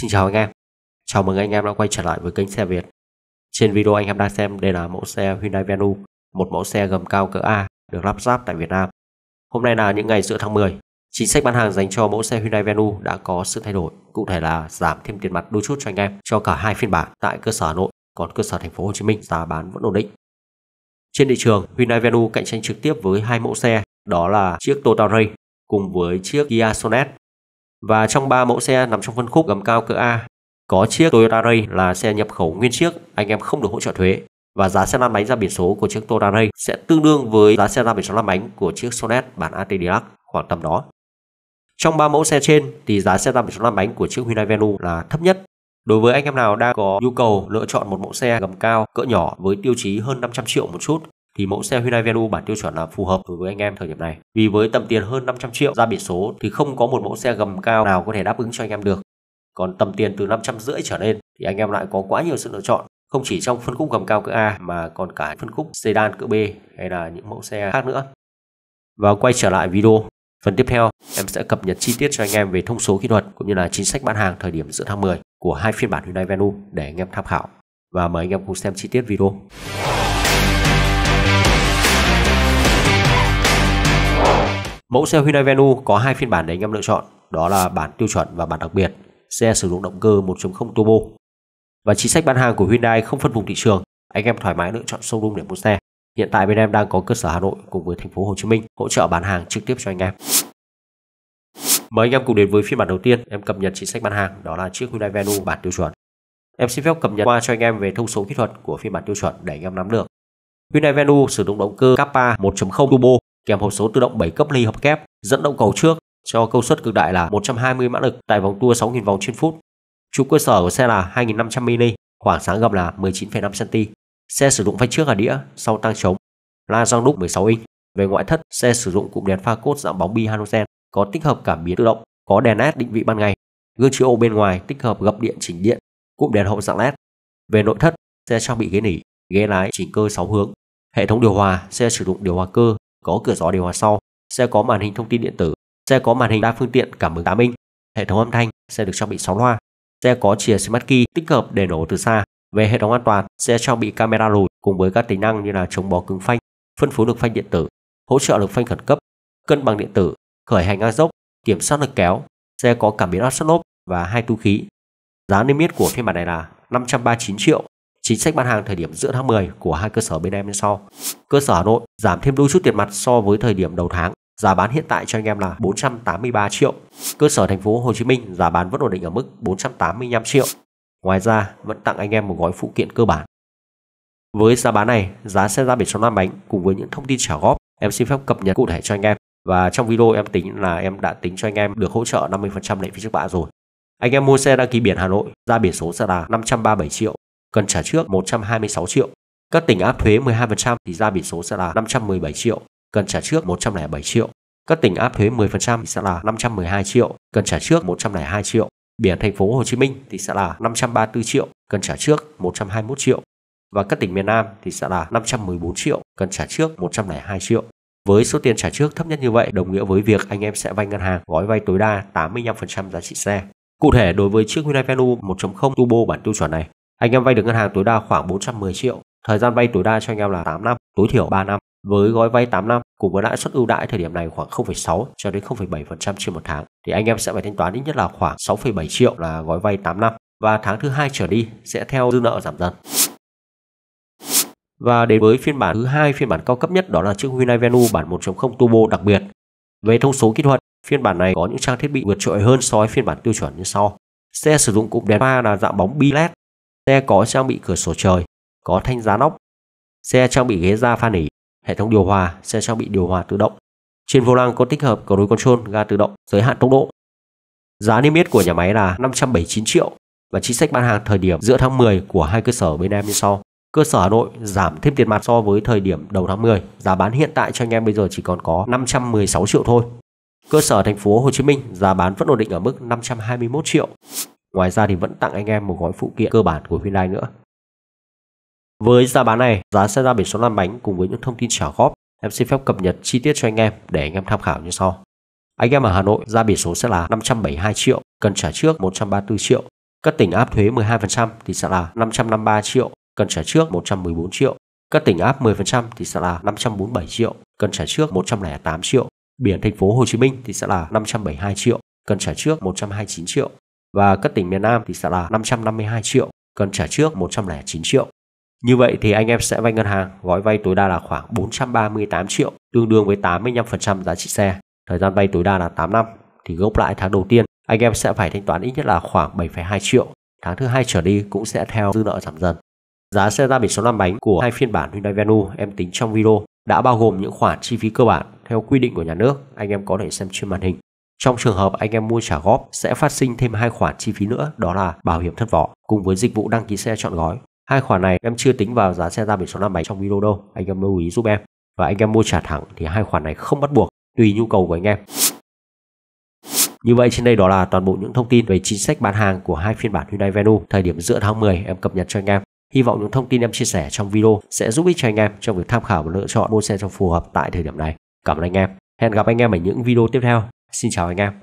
Xin chào anh em Chào mừng anh em đã quay trở lại với kênh xe Việt Trên video anh em đang xem đây là mẫu xe Hyundai Venue Một mẫu xe gầm cao cỡ A được lắp ráp tại Việt Nam Hôm nay là những ngày giữa tháng 10 Chính sách bán hàng dành cho mẫu xe Hyundai Venue đã có sự thay đổi Cụ thể là giảm thêm tiền mặt đôi chút cho anh em cho cả hai phiên bản tại cơ sở Hà Nội Còn cơ sở thành phố Hồ Chí Minh giá bán vẫn ổn định Trên thị trường Hyundai Venue cạnh tranh trực tiếp với hai mẫu xe đó là chiếc Total Ray cùng với chiếc Kia Sonet và trong 3 mẫu xe nằm trong phân khúc gầm cao cỡ A, có chiếc Toyota Ray là xe nhập khẩu nguyên chiếc, anh em không được hỗ trợ thuế và giá xe lăn bánh ra biển số của chiếc Toyota Ray sẽ tương đương với giá xe ra biển số lăn bánh của chiếc Sonet bản AT Deluxe khoảng tầm đó. Trong 3 mẫu xe trên thì giá xe ra biển số lăn bánh của chiếc Hyundai Venue là thấp nhất. Đối với anh em nào đang có nhu cầu lựa chọn một mẫu xe gầm cao cỡ nhỏ với tiêu chí hơn 500 triệu một chút thì mẫu xe Hyundai Venue bản tiêu chuẩn là phù hợp đối với anh em thời điểm này. Vì với tầm tiền hơn 500 triệu ra biển số thì không có một mẫu xe gầm cao nào có thể đáp ứng cho anh em được. Còn tầm tiền từ rưỡi trở lên thì anh em lại có quá nhiều sự lựa chọn không chỉ trong phân khúc gầm cao cỡ A mà còn cả phân khúc sedan cỡ B hay là những mẫu xe khác nữa. Và quay trở lại video, phần tiếp theo em sẽ cập nhật chi tiết cho anh em về thông số kỹ thuật cũng như là chính sách bán hàng thời điểm giữa tháng 10 của hai phiên bản Hyundai Venue để anh em tham khảo và mời anh em cùng xem chi tiết video. Mẫu xe Hyundai Venue có hai phiên bản để anh em lựa chọn, đó là bản tiêu chuẩn và bản đặc biệt. Xe sử dụng động cơ 1.0 turbo. Và chính sách bán hàng của Hyundai không phân vùng thị trường, anh em thoải mái lựa chọn showroom để mua xe. Hiện tại bên em đang có cơ sở Hà Nội cùng với thành phố Hồ Chí Minh hỗ trợ bán hàng trực tiếp cho anh em. Mời anh em cùng đến với phiên bản đầu tiên em cập nhật chính sách bán hàng đó là chiếc Hyundai Venue bản tiêu chuẩn. Em xin phép cập nhật qua cho anh em về thông số kỹ thuật của phiên bản tiêu chuẩn để anh em nắm được. Hyundai Venue sử dụng động cơ Kappa 1.0 turbo kèm hộp số tự động 7 cấp ly hợp kép dẫn động cầu trước cho công suất cực đại là 120 mã lực tại vòng tua 6.000 vòng trên phút. trục cơ sở của xe là 2.500 mm, khoảng sáng gầm là 19,5 cm. Xe sử dụng vách trước là đĩa, sau tăng trống, la răng đúc 16 inch. Về ngoại thất, xe sử dụng cụm đèn pha cốt dạng bóng bi halogen có tích hợp cảm biến tự động, có đèn LED định vị ban ngày, gương chiếu ô bên ngoài tích hợp gập điện chỉnh điện, cụm đèn hậu dạng LED. Về nội thất, xe trang bị ghế nỉ, ghế lái chỉnh cơ 6 hướng, hệ thống điều hòa, xe sử dụng điều hòa cơ có cửa gió điều hòa sau, xe có màn hình thông tin điện tử, xe có màn hình đa phương tiện cảm ứng 8 inch, hệ thống âm thanh xe được trang bị 6 loa, xe có chìa smart key tích hợp để nổ từ xa. Về hệ thống an toàn xe trang bị camera lùi cùng với các tính năng như là chống bó cứng phanh, phân phối lực phanh điện tử, hỗ trợ lực phanh khẩn cấp, cân bằng điện tử, khởi hành ngang dốc, kiểm soát lực kéo, Xe có cảm biến áp suất lốp và hai túi khí. Giá niêm yết của phiên bản này là 539 triệu chính sách bán hàng thời điểm giữa tháng 10 của hai cơ sở bên em như sau. Cơ sở Hà Nội giảm thêm đôi chút tiền mặt so với thời điểm đầu tháng, giá bán hiện tại cho anh em là 483 triệu. Cơ sở thành phố Hồ Chí Minh giá bán vẫn ổn định ở mức 485 triệu. Ngoài ra vẫn tặng anh em một gói phụ kiện cơ bản. Với giá bán này, giá xe ra biển số 5 bánh cùng với những thông tin trả góp, em xin phép cập nhật cụ thể cho anh em. Và trong video em tính là em đã tính cho anh em được hỗ trợ 50% lệ phí trước bạ rồi. Anh em mua xe đăng ký biển Hà Nội, ra biển số sẽ là 537 triệu cần trả trước 126 triệu. Các tỉnh áp thuế 12% thì ra biển số sẽ là 517 triệu, cần trả trước 107 triệu. Các tỉnh áp thuế 10% thì sẽ là 512 triệu, cần trả trước 102 triệu. Biển thành phố Hồ Chí Minh thì sẽ là 534 triệu, cần trả trước 121 triệu. Và các tỉnh miền Nam thì sẽ là 514 triệu, cần trả trước 102 triệu. Với số tiền trả trước thấp nhất như vậy đồng nghĩa với việc anh em sẽ vay ngân hàng gói vay tối đa 85% giá trị xe. Cụ thể đối với chiếc Hyundai Venue 1.0 Turbo bản tiêu chuẩn này, anh em vay được ngân hàng tối đa khoảng 410 triệu. Thời gian vay tối đa cho anh em là 8 năm, tối thiểu 3 năm. Với gói vay 8 năm cùng với lãi suất ưu đãi thời điểm này khoảng 0,6 cho đến 0,7% trên một tháng thì anh em sẽ phải thanh toán ít nhất là khoảng 6,7 triệu là gói vay 8 năm và tháng thứ hai trở đi sẽ theo dư nợ giảm dần. Và đến với phiên bản thứ hai, phiên bản cao cấp nhất đó là chiếc Hyundai Venue bản 1.0 Turbo đặc biệt. Về thông số kỹ thuật, phiên bản này có những trang thiết bị vượt trội hơn so với phiên bản tiêu chuẩn như sau. Xe sử dụng cụm đèn pha là dạng bóng bi LED Xe có trang bị cửa sổ trời, có thanh giá nóc. Xe trang bị ghế da pha nỉ, hệ thống điều hòa, xe trang bị điều hòa tự động. Trên vô lăng có tích hợp cờ đối control, ga tự động, giới hạn tốc độ. Giá niêm yết của nhà máy là 579 triệu và chính sách bán hàng thời điểm giữa tháng 10 của hai cơ sở bên em như sau. Cơ sở Hà Nội giảm thêm tiền mặt so với thời điểm đầu tháng 10, giá bán hiện tại cho anh em bây giờ chỉ còn có 516 triệu thôi. Cơ sở thành phố Hồ Chí Minh giá bán vẫn ổn định ở mức 521 triệu. Ngoài ra thì vẫn tặng anh em một gói phụ kiện cơ bản của Hyundai nữa. Với giá bán này, giá xe ra biển số 5 bánh cùng với những thông tin trả góp, em xin phép cập nhật chi tiết cho anh em để anh em tham khảo như sau. Anh em ở Hà Nội ra biển số sẽ là 572 triệu, cần trả trước 134 triệu. Các tỉnh áp thuế 12% thì sẽ là 553 triệu, cần trả trước 114 triệu. Các tỉnh áp 10% thì sẽ là 547 triệu, cần trả trước 108 triệu. Biển thành phố Hồ Chí Minh thì sẽ là 572 triệu, cần trả trước 129 triệu và các tỉnh miền Nam thì sẽ là 552 triệu, cần trả trước 109 triệu. Như vậy thì anh em sẽ vay ngân hàng, gói vay tối đa là khoảng 438 triệu, tương đương với 85% giá trị xe. Thời gian vay tối đa là 8 năm, thì gốc lãi tháng đầu tiên anh em sẽ phải thanh toán ít nhất là khoảng 7,2 triệu. Tháng thứ hai trở đi cũng sẽ theo dư nợ giảm dần. Giá xe ra biển số 5 bánh của hai phiên bản Hyundai Venue em tính trong video đã bao gồm những khoản chi phí cơ bản theo quy định của nhà nước, anh em có thể xem trên màn hình. Trong trường hợp anh em mua trả góp sẽ phát sinh thêm hai khoản chi phí nữa đó là bảo hiểm thất vỏ cùng với dịch vụ đăng ký xe chọn gói. Hai khoản này em chưa tính vào giá xe ra biển số năm máy trong video đâu, anh em lưu ý giúp em. Và anh em mua trả thẳng thì hai khoản này không bắt buộc, tùy nhu cầu của anh em. Như vậy trên đây đó là toàn bộ những thông tin về chính sách bán hàng của hai phiên bản Hyundai Venue thời điểm giữa tháng 10 em cập nhật cho anh em. Hy vọng những thông tin em chia sẻ trong video sẽ giúp ích cho anh em trong việc tham khảo và lựa chọn mua xe cho phù hợp tại thời điểm này. Cảm ơn anh em. Hẹn gặp anh em ở những video tiếp theo. Xin chào anh em.